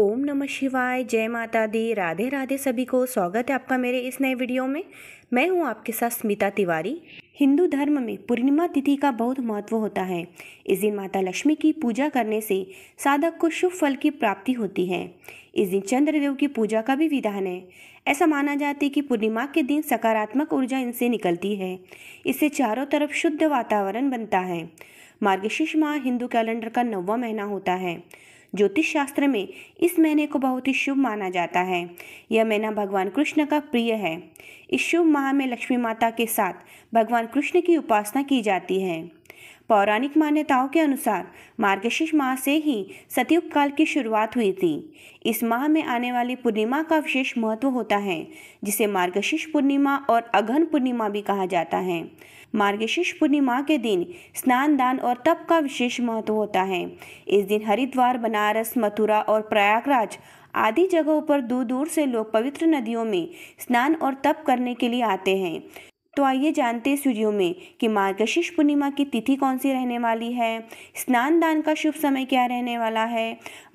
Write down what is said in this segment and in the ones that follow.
ओम नमः शिवाय जय माता दी राधे राधे सभी को स्वागत है आपका मेरे इस नए वीडियो में मैं हूं आपके साथ स्मिता तिवारी हिंदू धर्म में पूर्णिमा तिथि का बहुत महत्व होता है इस दिन माता लक्ष्मी की पूजा करने से साधक को शुभ फल की प्राप्ति होती है इस दिन चंद्रदेव की पूजा का भी विधान है ऐसा माना जाता है कि पूर्णिमा के दिन सकारात्मक ऊर्जा इनसे निकलती है इससे चारों तरफ शुद्ध वातावरण बनता है मार्गशीर्ष माह हिंदू कैलेंडर का नौवा महीना होता है ज्योतिष शास्त्र में इस महीने को बहुत ही शुभ माना जाता है यह महीना भगवान कृष्ण का प्रिय है इस शुभ माह में लक्ष्मी माता के साथ भगवान कृष्ण की उपासना की जाती है पौराणिक मान्यताओं के अनुसार मार्गशीर्ष माह से ही सतयुग काल की शुरुआत हुई थी इस माह में आने वाली पूर्णिमा का विशेष महत्व होता है जिसे मार्गशीर्ष पूर्णिमा और अघन पूर्णिमा भी कहा जाता है मार्गशीर्ष पूर्णिमा के दिन स्नान दान और तप का विशेष महत्व होता है इस दिन हरिद्वार बनारस मथुरा और प्रयागराज आदि जगहों पर दूर दूर से लोग पवित्र नदियों में स्नान और तप करने के लिए आते हैं तो आइए जानते इस वीडियो में कि मार्गशीर्ष पूर्णिमा की तिथि कौन सी रहने वाली है स्नान दान का शुभ समय क्या रहने वाला है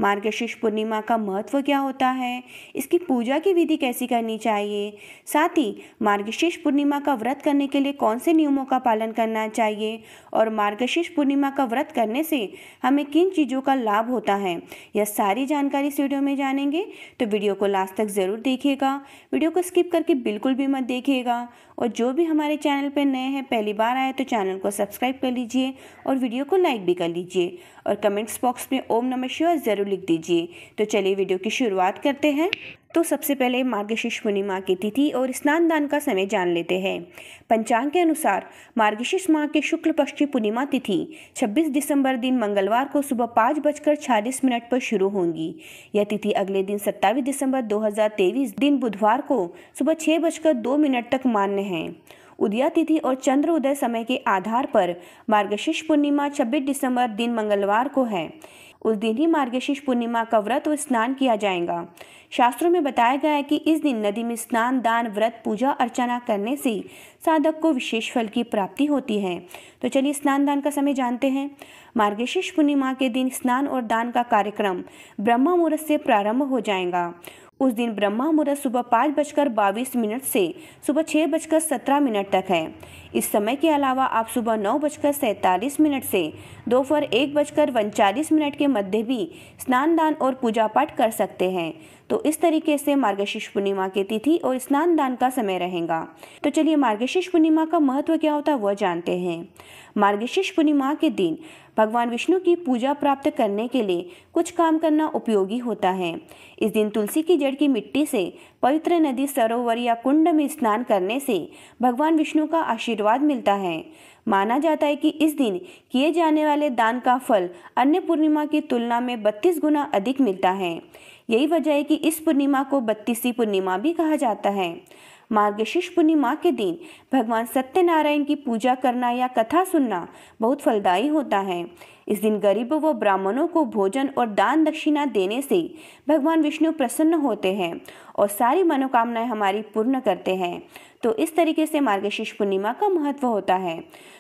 मार्गशीर्ष पूर्णिमा का महत्व क्या होता है इसकी पूजा की विधि कैसी करनी चाहिए साथ ही मार्गशीर्ष पूर्णिमा का व्रत करने के लिए कौन से नियमों का पालन करना चाहिए और मार्गशीर्ष पूर्णिमा का व्रत करने से हमें किन चीज़ों का लाभ होता है यह सारी जानकारी इस वीडियो में जानेंगे तो वीडियो को लास्ट तक ज़रूर देखिएगा वीडियो को स्किप करके बिल्कुल भी मत देखिएगा और जो भी हमारे चैनल पर नए हैं पहली बार आए तो चैनल को सब्सक्राइब कर लीजिए और वीडियो को लाइक भी कर लीजिए और कमेंट्स बॉक्स में ओम नमः शिवाय ज़रूर लिख दीजिए तो चलिए वीडियो की शुरुआत करते हैं तो सबसे पहले मार्गशीर्ष पूर्णिमा की तिथि और स्नान दान का समय जान लेते हैं पंचांग के अनुसार मार्गशीर्ष माह के शुक्ल पक्ष की पूर्णिमा तिथि 26 दिसंबर दिन मंगलवार को सुबह पाँच बजकर छियालीस मिनट पर शुरू होंगी यह तिथि अगले दिन सत्ताईस दिसंबर 2023 दिन बुधवार को सुबह छः बजकर दो मिनट तक मान्य है उदया तिथि और चंद्र उदय समय के आधार पर मार्गशीर्ष पूर्णिमा 26 दिसंबर दिन मंगलवार को है उस दिन ही मार्गशीर्ष पूर्णिमा का व्रत और स्नान किया जाएगा शास्त्रों में बताया गया है कि इस दिन नदी में स्नान दान व्रत पूजा अर्चना करने से साधक को विशेष फल की प्राप्ति होती है तो चलिए स्नान दान का समय जानते हैं मार्गशीर्ष पूर्णिमा के दिन स्नान और दान का कार्यक्रम ब्रह्मा मुहूर्त से प्रारंभ हो जाएगा उस दिन ब्रह्मा मुहूर्त सुबह पाँच बजकर बाईस मिनट से सुबह छः बजकर सत्रह मिनट तक है इस समय के अलावा आप सुबह नौ बजकर सैंतालीस मिनट से दोपहर एक बजकर उनचालीस मिनट के मध्य भी स्नान दान और पूजा पाठ कर सकते हैं तो इस तरीके से मार्गशीर्ष पूर्णिमा की तिथि और स्नान दान का समय रहेगा तो चलिए मार्गशीर्ष पूर्णिमा का महत्व क्या होता है वह जानते हैं मार्गशीर्ष पूर्णिमा के दिन भगवान विष्णु की पूजा प्राप्त करने के लिए कुछ काम करना उपयोगी होता है इस दिन तुलसी की जड़ की मिट्टी से पवित्र नदी सरोवर या कुंड में स्नान करने से भगवान विष्णु का आशीर्वाद मिलता है माना जाता है कि इस दिन किए जाने वाले दान का फल अन्य पूर्णिमा की तुलना में बत्तीस गुना अधिक मिलता है यही वजह है कि इस पूर्णिमा को बत्तीसी पूर्णिमा भी कहा जाता है मार्गशीर्ष पूर्णिमा के दिन भगवान सत्यनारायण की पूजा करना या कथा सुनना बहुत फलदायी होता है इस दिन गरीबों व ब्राह्मणों को भोजन और दान दक्षिणा देने से भगवान विष्णु प्रसन्न होते हैं और सारी मनोकामनाएं हमारी पूर्ण करते हैं तो इस तरीके से मार्गशीर्ष पूर्णिमा का महत्व होता है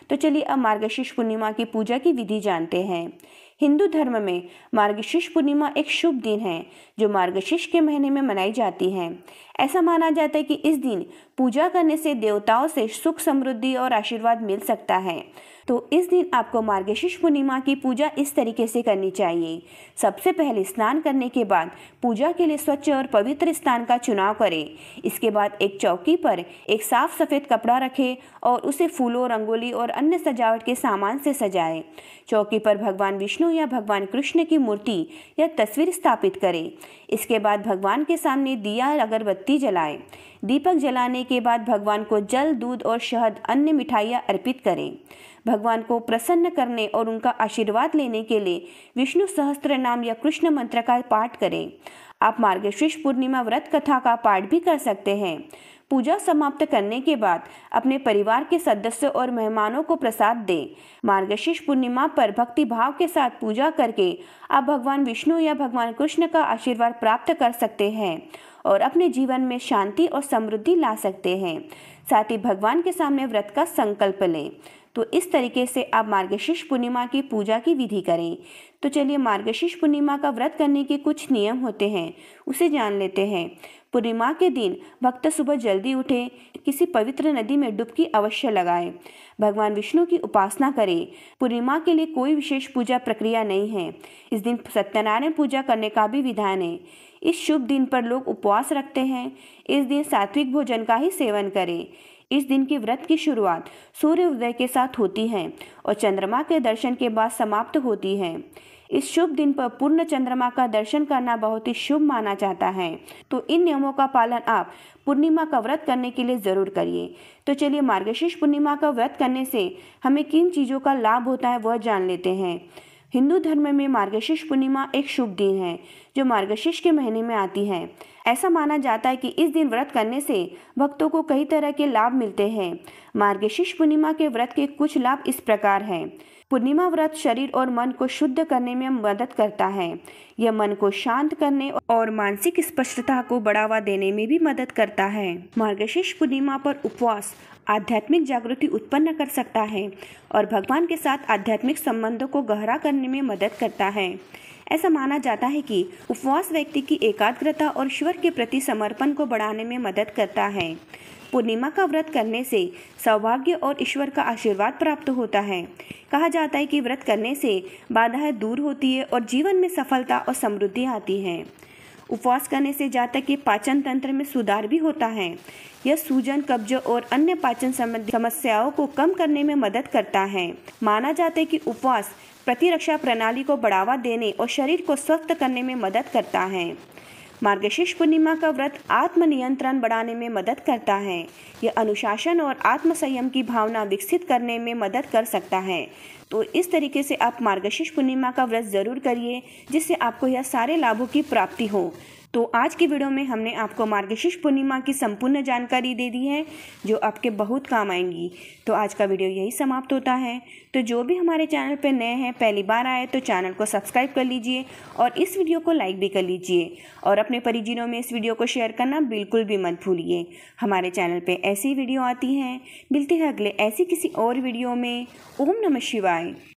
तो चलिए अब मार्गशीर्ष पूर्णिमा की पूजा की विधि जानते हैं हिंदू धर्म में मार्गशीर्ष पूर्णिमा एक शुभ दिन है जो मार्गशीर्ष के महीने में मनाई जाती है ऐसा माना जाता है कि इस दिन पूजा करने से देवताओं से सुख समृद्धि और आशीर्वाद मिल सकता है तो इस दिन आपको मार्गशीर्ष पूर्णिमा की पूजा इस तरीके से करनी चाहिए सबसे पहले स्नान करने के बाद पूजा के लिए स्वच्छ और पवित्र स्थान का चुनाव करें इसके बाद एक चौकी पर एक साफ सफ़ेद कपड़ा रखें और उसे फूलों रंगोली और अन्य सजावट के सामान से सजाएं चौकी पर भगवान विष्णु या भगवान कृष्ण की मूर्ति या तस्वीर स्थापित करें इसके बाद भगवान के सामने दिया अगरबत्ती जलाएं दीपक जलाने के बाद भगवान को जल दूध और शहद अन्य मिठाइयाँ अर्पित करें भगवान को प्रसन्न करने और उनका आशीर्वाद लेने के लिए विष्णु सहस्त्र नाम या कृष्ण मंत्र का पाठ करें आप मार्गशीर्ष पूर्णिमा व्रत कथा का पाठ भी कर सकते हैं पूजा समाप्त करने के बाद अपने परिवार के सदस्यों और मेहमानों को प्रसाद दें मार्गशीर्ष पूर्णिमा पर भक्ति भाव के साथ पूजा करके आप भगवान विष्णु या भगवान कृष्ण का आशीर्वाद प्राप्त कर सकते हैं और अपने जीवन में शांति और समृद्धि ला सकते हैं साथ ही भगवान के सामने व्रत का संकल्प लें तो इस तरीके से आप मार्गशीर्ष पूर्णिमा की पूजा की विधि करें तो चलिए मार्गशीर्ष पूर्णिमा का व्रत करने के कुछ नियम होते हैं उसे जान लेते हैं पूर्णिमा के दिन भक्त सुबह जल्दी उठे किसी पवित्र नदी में डुबकी अवश्य लगाएं भगवान विष्णु की उपासना करें पूर्णिमा के लिए कोई विशेष पूजा प्रक्रिया नहीं है इस दिन सत्यनारायण पूजा करने का भी विधान है इस शुभ दिन पर लोग उपवास रखते हैं इस दिन सात्विक भोजन का ही सेवन करें इस दिन के व्रत की शुरुआत सूर्य उदय के साथ होती है और चंद्रमा के दर्शन के बाद समाप्त होती है इस शुभ दिन पर पूर्ण चंद्रमा का दर्शन करना बहुत ही शुभ माना जाता है तो इन नियमों का पालन आप पूर्णिमा का व्रत करने के लिए ज़रूर करिए तो चलिए मार्गशीर्ष पूर्णिमा का व्रत करने से हमें किन चीज़ों का लाभ होता है वह जान लेते हैं हिंदू धर्म में मार्गशीर्ष पूर्णिमा एक शुभ दिन है जो मार्गशीर्ष के महीने में आती है ऐसा माना जाता है कि इस दिन व्रत करने से भक्तों को कई तरह के लाभ मिलते हैं मार्गशीर्ष पूर्णिमा के व्रत के कुछ लाभ इस प्रकार है पूर्णिमा व्रत शरीर और मन को शुद्ध करने में मदद करता है यह मन को शांत करने और मानसिक स्पष्टता को बढ़ावा देने में भी मदद करता है मार्गशीर्ष पूर्णिमा पर उपवास आध्यात्मिक जागृति उत्पन्न कर सकता है और भगवान के साथ आध्यात्मिक संबंधों को गहरा करने में मदद करता है ऐसा माना जाता है कि उपवास व्यक्ति की एकाग्रता और ईश्वर के प्रति समर्पण को बढ़ाने में मदद करता है पूर्णिमा का व्रत करने से सौभाग्य और ईश्वर का आशीर्वाद प्राप्त होता है कहा जाता है कि व्रत करने से बाधाएं दूर होती है और जीवन में सफलता और समृद्धि आती है उपवास करने से जातक के पाचन तंत्र में सुधार भी होता है यह सूजन कब्ज और अन्य पाचन समस्याओं को कम करने में मदद करता है माना जाता है कि उपवास प्रतिरक्षा प्रणाली को बढ़ावा देने और शरीर को स्वस्थ करने में मदद करता है मार्गशीर्ष पूर्णिमा का व्रत आत्मनियंत्रण बढ़ाने में मदद करता है यह अनुशासन और आत्मसंयम की भावना विकसित करने में मदद कर सकता है तो इस तरीके से आप मार्गशीर्ष पूर्णिमा का व्रत ज़रूर करिए जिससे आपको यह सारे लाभों की प्राप्ति हो तो आज की वीडियो में हमने आपको मार्गशीर्ष पूर्णिमा की संपूर्ण जानकारी दे दी है जो आपके बहुत काम आएंगी तो आज का वीडियो यही समाप्त होता है तो जो भी हमारे चैनल पर नए हैं पहली बार आए तो चैनल को सब्सक्राइब कर लीजिए और इस वीडियो को लाइक भी कर लीजिए और अपने परिजनों में इस वीडियो को शेयर करना बिल्कुल भी मत भूलिए हमारे चैनल पर ऐसी वीडियो आती हैं मिलते हैं अगले ऐसी किसी और वीडियो में ओम नम शिवाय Bye.